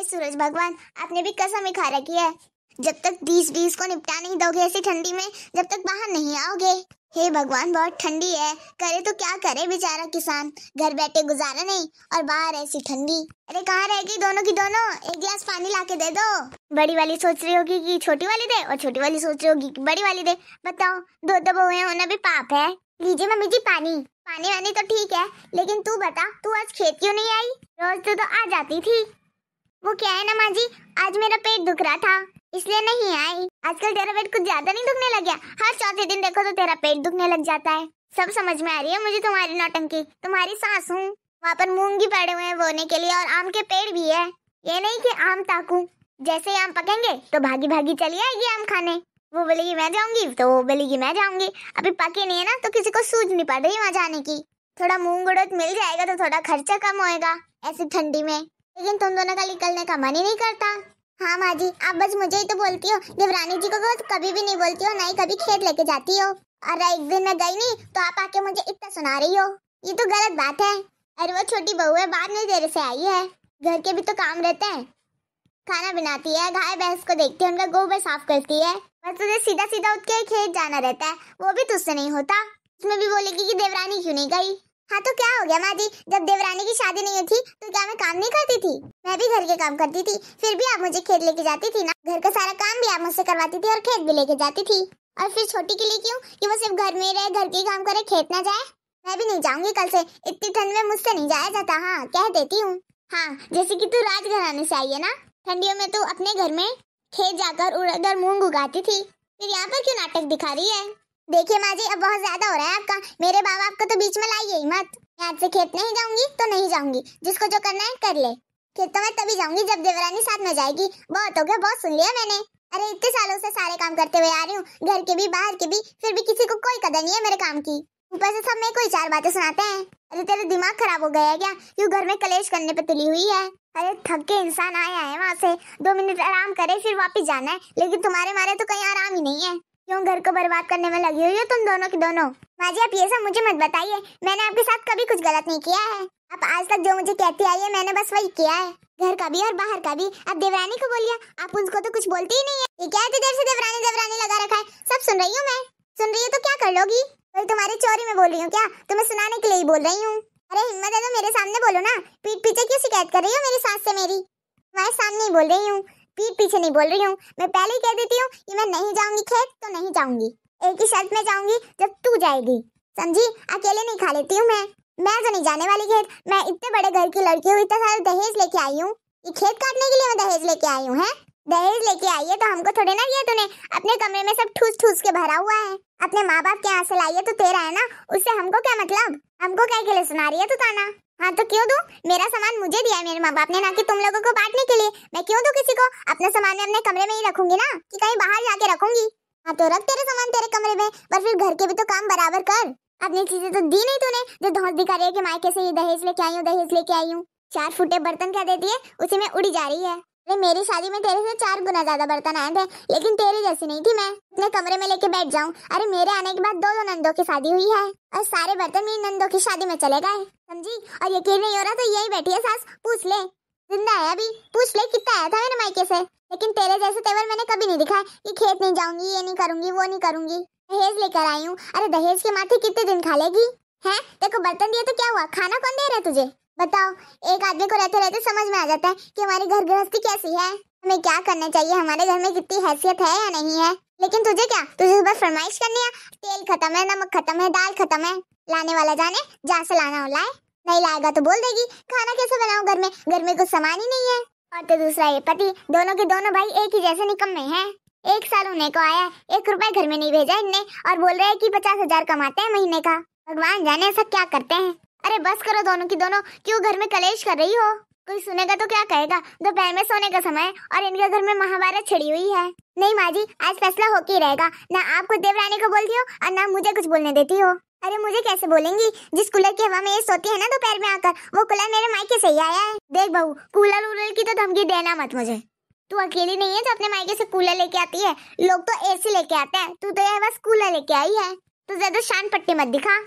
ए सूरज भगवान आपने भी कसम खा रखी है जब तक बीस बीस को निपटा नहीं दोगे ऐसी ठंडी में जब तक बाहर नहीं आओगे हे भगवान बहुत ठंडी है करे तो क्या करे बेचारा किसान घर बैठे गुजारा नहीं और बाहर ऐसी ठंडी अरे कहाँ रहेगी दोनों की दोनों एक गिलास पानी ला के दे दो बड़ी वाली सोच रही होगी कि छोटी वाली दे और छोटी वाली सोच रही होगी कि बड़ी वाली दे बताओ दो दबो हुए होना भी पाप है लीजिए मम्मी जी पानी पानी वानी तो ठीक है लेकिन तू बता तू आज खेत क्यों नहीं आई रोज तो, तो आ जाती थी वो क्या है ना माँ जी आज मेरा पेट दुख रहा था इसलिए नहीं आई आजकल तेरा पेट कुछ ज्यादा नहीं दुखने लग गया हर चौथे दिन देखो तो तेरा पेट दुखने लग जाता है सब समझ में आ रही है मुझे तुम्हारी नौटंकी तुम्हारी सास हूँ वहाँ पर मूंगी पड़े हुए हैं बोने के लिए और आम के पेड़ भी है ये नहीं कि आम ताकू जैसे आम पकेंगे तो भागी भागी चली आएगी आम खाने वो बोलेगी मैं जाऊंगी तो वो बोलेगी मैं जाऊंगी अभी पके नहीं है ना तो किसी को सूझ नहीं पड़ रही वहाँ जाने की थोड़ा मूंग उड़द मिल जाएगा तो थोड़ा खर्चा कम होएगा ऐसी ठंडी में लेकिन तुम दोनों का निकलने का मन ही नहीं करता हाँ माँ जी आप बस मुझे ही तो बोलती हो देवरानी जी को कभी भी नहीं बोलती हो ना ही कभी खेत लेके जाती हो अरे एक दिन मैं गई नहीं तो आप आके मुझे इतना सुना रही हो ये तो गलत बात है अरे वो छोटी बहू है बाद में देर से आई है घर के भी तो काम रहते हैं खाना बनाती है गाय भैंस को देखती है उनका गोबर साफ करती है बस तुझे सीधा सीधा उठ के खेत जाना रहता है वो भी तुझसे नहीं होता उसमें भी बोलेगी कि देवरानी क्यों नहीं गई हाँ तो क्या हो गया माँ जी जब देवरानी की शादी नहीं थी तो क्या मैं काम नहीं करती थी मैं भी घर के काम करती थी फिर भी आप मुझे खेत लेके जाती थी ना घर का सारा काम भी आप मुझसे करवाती थी और खेत भी लेके जाती थी और फिर छोटी के लिए क्यों कि वो सिर्फ घर में रहे घर के काम करे खेत ना जाए मैं भी नहीं जाऊंगी कल से इतनी ठंड में मुझसे नहीं जाया जाता हाँ कह देती हूँ हाँ जैसे कि तू राजघराने से आई है ना ठंडियों में तू अपने घर में खेत जाकर उड़द और मूंग उगाती थी फिर यहाँ पर क्यों नाटक दिखा रही है देखिए माँ जी अब बहुत ज्यादा हो रहा है आपका मेरे बाबा आपको तो बीच में लाइए ही मत आज से खेत नहीं जाऊंगी तो नहीं जाऊंगी जिसको जो करना है कर ले खेतों तो में तभी जाऊंगी जब देवरानी साथ में जाएगी बहुत हो गया बहुत सुन लिया मैंने अरे इतने सालों से सारे काम करते हुए आ रही हूँ घर के भी बाहर के भी फिर भी किसी को कोई कदर नहीं है मेरे काम की ऊपर से सब मेरे को चार बातें सुनाते हैं अरे तेरा दिमाग खराब हो गया है क्या यू घर में कलेश करने पे तुली हुई है अरे थक के इंसान आया है वहाँ से दो मिनट आराम करे फिर वापिस जाना है लेकिन तुम्हारे मारे तो कहीं आराम ही नहीं है क्यों घर को बर्बाद करने में लगी हुई हो तुम दोनों की दोनों माजी आप ये सब मुझे मत बताइए मैंने आपके साथ कभी कुछ गलत नहीं किया है आप आज तक जो मुझे कहती आई है मैंने बस वही किया है घर का भी और बाहर का भी अब देवरानी को बोलिए आप उनको तो कुछ बोलती ही नहीं है ये क्या है इधर से देवरानी देवरानी लगा रखा है सब सुन रही हूँ मैं सुन रही हूँ तो क्या कर लोगी तो तुम्हारी चोरी में बोल रही हूँ क्या तुम्हें सुनाने के लिए ही बोल रही हूँ अरे हिम्मत है तो मेरे सामने बोलो ना पीठ पीछे क्यों शिकायत कर रही हो मेरी सास से मेरी तुम्हारे सामने ही बोल रही हूँ पीठ पीछे नहीं बोल रही हूँ मैं पहले ही कह देती हूँ कि मैं नहीं जाऊंगी खेत तो नहीं जाऊंगी एक ही शर्त में जाऊंगी जब तू जाएगी समझी अकेले नहीं खा लेती हूँ मैं मैं तो नहीं जाने वाली खेत मैं इतने बड़े घर की लड़की हूँ इतना सारा दहेज लेके आई हूँ ये खेत काटने के लिए मैं दहेज लेके आई हूँ है दहेज लेके आई है तो हमको थोड़े ना दिया तूने अपने कमरे में सब ठूस ठूस के भरा हुआ है अपने माँ बाप के यहाँ से लाई है तो तेरा है ना उससे हमको क्या मतलब हमको क्या के लिए सुना रही है तू ताना हाँ तो क्यों दू मेरा सामान मुझे दिया है मेरे माँ बाप ने ना कि तुम लोगों को बांटने के लिए मैं क्यों दू किसी को अपना सामान मैं अपने कमरे में ही रखूंगी ना कि कहीं बाहर जाके रखूंगी हाँ तो रख तेरे सामान तेरे कमरे में पर फिर घर के भी तो काम बराबर कर अपनी चीजें तो दी नहीं तूने जो धोस दिखा रही है की मायके से ये दहेज लेके आई हूँ दहेज लेके आई हूँ चार फुटे बर्तन क्या देती है उसी में उड़ी जा रही है अरे मेरी शादी में तेरे से चार गुना ज्यादा बर्तन आए थे लेकिन तेरे जैसी नहीं थी मैं अपने कमरे में लेके बैठ जाऊँ अरे मेरे आने के बाद दो दो नंदों की शादी हुई है और सारे बर्तन मेरी नंदों की शादी में चले गए समझी और यकीन नहीं हो रहा तो यही बैठी है सास पूछ ले जिंदा है अभी पूछ ले कितना आया था मेरे मायके से लेकिन तेरे जैसे तेवर मैंने कभी नहीं दिखा कि खेत नहीं जाऊंगी ये नहीं करूंगी वो नहीं करूंगी दहेज लेकर आई हूँ अरे दहेज के माथे कितने दिन खा लेगी है देखो बर्तन दिया तो क्या हुआ खाना कौन दे रहा है तुझे बताओ एक आदमी को रहते रहते समझ में आ जाता है कि हमारी घर गृहस्थी कैसी है हमें क्या करना चाहिए हमारे घर में कितनी हैसियत है या नहीं है लेकिन तुझे क्या तुझे बस फरमाइश करनी है तेल खत्म है नमक खत्म है दाल खत्म है लाने वाला जाने जहाँ से लाना हो लाए नहीं लाएगा तो बोल देगी खाना कैसे बनाओ घर में घर में कुछ सामान ही नहीं है और तो दूसरा ये पति दोनों के दोनों भाई एक ही जैसे निकम्मे हैं एक साल होने को आया एक रुपए घर में नहीं भेजा इनने और बोल रहे हैं कि पचास हजार कमाते हैं महीने का भगवान जाने ऐसा क्या करते हैं अरे बस करो दोनों की दोनों क्यों घर में कलेश कर रही हो कोई सुनेगा तो क्या कहेगा दोपहर में सोने का समय और इनके घर में महाभारत छिड़ी हुई है नहीं माँ जी आज फैसला होके ही रहेगा ना आपको देवरानी को बोलती हो और ना मुझे कुछ बोलने देती हो अरे मुझे कैसे बोलेंगी जिस कूलर की हवा में ये सोती है ना दोपहर में आकर वो कूलर मेरे मायके से ही आया है देख बहू कूलर उलर की तो धमकी देना मत मुझे तू अकेली नहीं है जो अपने मायके से कूलर लेके आती है लोग तो एसी लेके आते हैं तू तो यह बस कूलर लेके आई है तो ज्यादा शान पट्टी मत दिखा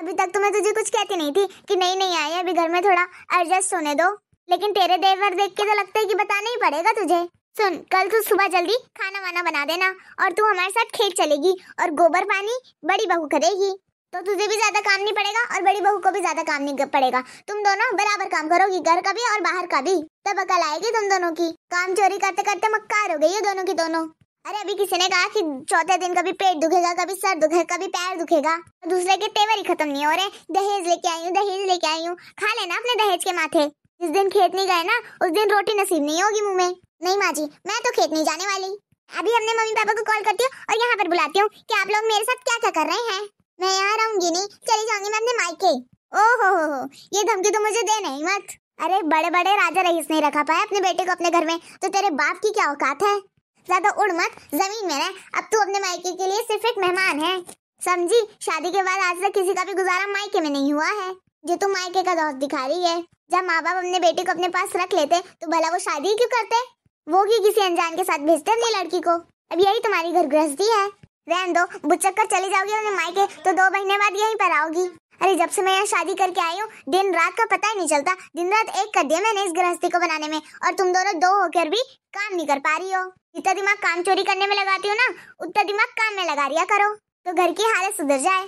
अभी तक तो मैं तुझे कुछ कहती नहीं थी कि नहीं नहीं आई अभी घर में थोड़ा एडजस्ट होने दो लेकिन तेरे देवर देख के तो लगता है कि बताना ही पड़ेगा तुझे सुन कल तू सुबह जल्दी खाना वाना बना देना और तू हमारे साथ खेत चलेगी और गोबर पानी बड़ी बहू करेगी तो तुझे भी ज्यादा काम नहीं पड़ेगा और बड़ी बहू को भी ज्यादा काम नहीं पड़ेगा तुम दोनों बराबर काम करोगी घर का भी और बाहर का भी तब अकल आएगी तुम दोनों की काम चोरी करते करते मक्कार हो गई है दोनों की दोनों अरे अभी किसी ने कहा कि चौथे दिन कभी पेट दुखेगा कभी सर दुखेगा कभी पैर दुखेगा तो दूसरे के तेवर ही खत्म नहीं हो रहे दहेज लेके आई हूँ दहेज लेके आई हूँ खा लेना अपने दहेज के माथे जिस दिन खेत नहीं गए ना उस दिन रोटी नसीब नहीं होगी मुँह में नहीं माँ जी मैं तो खेत नहीं जाने वाली अभी हमने मम्मी पापा को कॉल करती हूँ और यहाँ पर बुलाती हूँ की आप लोग मेरे साथ क्या क्या कर रहे हैं मैं यहाँ रहूंगी नहीं चली जाऊंगी मैं अपने माइके ओहो हो हो ये धमकी तो मुझे दे नहीं मत अरे बड़े बड़े राजा रईस नहीं रखा पाए अपने बेटे को अपने घर में तो तेरे बाप की क्या औकात है ज्यादा उड़ मत जमीन में रह अब तू अपने मायके के लिए सिर्फ एक मेहमान है समझी शादी के बाद आज तक किसी का भी गुजारा मायके में नहीं हुआ है जो तू मायके का दौर दिखा रही है जब माँ बाप अपने बेटे को अपने पास रख लेते तो भला वो शादी क्यों करते वो भी किसी अनजान के साथ भेजते अपनी लड़की को अब यही तुम्हारी घर गृहस्थी है रहन दो बुचक कर चली जाओगी अपने मायके तो दो महीने बाद यहीं पर आओगी अरे जब से मैं यहाँ शादी करके आई हूँ दिन रात का पता ही नहीं चलता दिन रात एक कर दिया मैंने इस गृहस्थी को बनाने में और तुम दोनों दो होकर भी काम नहीं कर पा रही हो जितना दिमाग काम चोरी करने में लगाती हो ना उतना दिमाग काम में लगा रिया करो तो घर की हालत सुधर जाए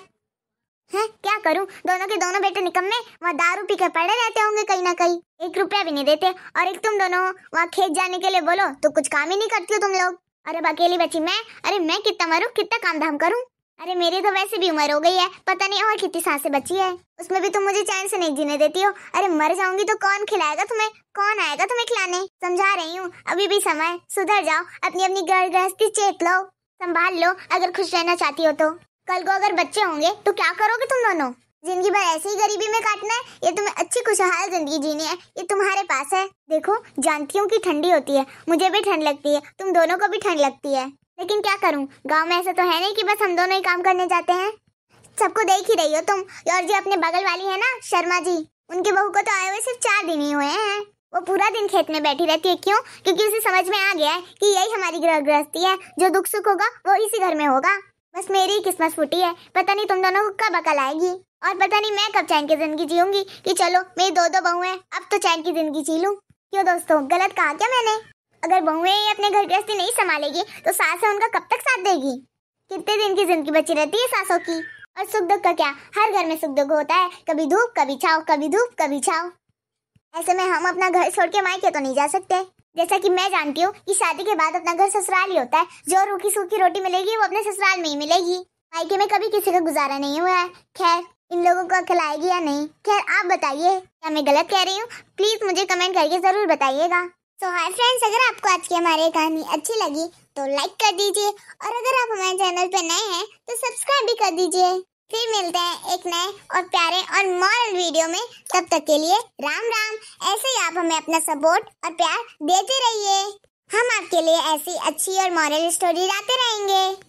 है क्या करूं दोनों के दोनों बेटे निकम्मे वहाँ दारू पी कर पड़े रहते होंगे कहीं ना कहीं एक रुपया भी नहीं देते और एक तुम दोनों वहाँ खेत जाने के लिए बोलो तो कुछ काम ही नहीं करती हो तुम लोग अरे अकेली बची मैं अरे मैं कितना मरूँ कितना काम धाम करूँ अरे मेरी तो वैसे भी उम्र हो गई है पता नहीं और कितनी सांसें बची है उसमें भी तुम मुझे चैन से नहीं जीने देती हो अरे मर जाऊंगी तो कौन खिलाएगा तुम्हें कौन आएगा तुम्हें खिलाने समझा रही हूँ अभी भी समय सुधर जाओ अपनी अपनी घर गृहस्थी चेत लो संभाल लो अगर खुश रहना चाहती हो तो कल को अगर बच्चे होंगे तो क्या करोगे तुम दोनों जिंदगी भर ऐसे ही गरीबी में काटना है ये तुम्हें अच्छी खुशहाल जिंदगी जीनी है ये तुम्हारे पास है देखो जानती हूँ कि ठंडी होती है मुझे भी ठंड लगती है तुम दोनों को भी ठंड लगती है लेकिन क्या करूं गांव में ऐसा तो है नहीं कि बस हम दोनों ही काम करने जाते हैं सबको देख ही रही हो तुम और जी अपने बगल वाली है ना शर्मा जी उनके बहू को तो आए हुए सिर्फ चार दिन ही हुए हैं वो पूरा दिन खेत में बैठी रहती है क्यों क्योंकि उसे समझ में आ गया है कि यही हमारी ग्रह गृहस्थी है जो दुख सुख होगा वो इसी घर में होगा बस मेरी किस्मत फूटी है पता नहीं तुम दोनों को कब अकल आएगी और पता नहीं मैं कब चैन की जिंदगी जीऊंगी कि चलो मेरी दो दो बहू है अब तो चैन की जिंदगी जी लूं क्यों दोस्तों गलत कहा क्या मैंने अगर बहुएं ही अपने घर गृहस्थी नहीं संभालेगी तो सास उनका कब तक साथ देगी कितने दिन की जिंदगी बची रहती है सासों की और सुख दुख का क्या हर घर में सुख दुख होता है कभी धूप कभी छाओ कभी धूप कभी छाओ ऐसे में हम अपना घर छोड़ के मायके तो नहीं जा सकते जैसा कि मैं जानती हूँ कि शादी के बाद अपना घर ससुराल ही होता है जो रूखी सूखी रोटी मिलेगी वो अपने ससुराल में ही मिलेगी मायके में कभी किसी का गुजारा नहीं हुआ है खैर इन लोगों को खिलाएगी या नहीं खैर आप बताइए क्या मैं गलत कह रही हूँ प्लीज मुझे कमेंट करके जरूर बताइएगा सो हाय फ्रेंड्स अगर आपको आज की हमारी कहानी अच्छी लगी तो लाइक कर दीजिए और अगर आप हमारे चैनल पर नए हैं तो सब्सक्राइब भी कर दीजिए फिर मिलते हैं एक नए और प्यारे और मॉरल वीडियो में तब तक के लिए राम राम ऐसे ही आप हमें अपना सपोर्ट और प्यार देते रहिए हम आपके लिए ऐसी अच्छी और मॉरल स्टोरी लाते रहेंगे